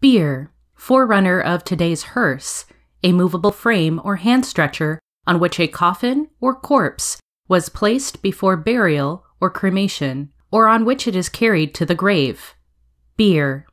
Beer, forerunner of today's hearse, a movable frame or hand stretcher on which a coffin or corpse was placed before burial or cremation, or on which it is carried to the grave. Bier,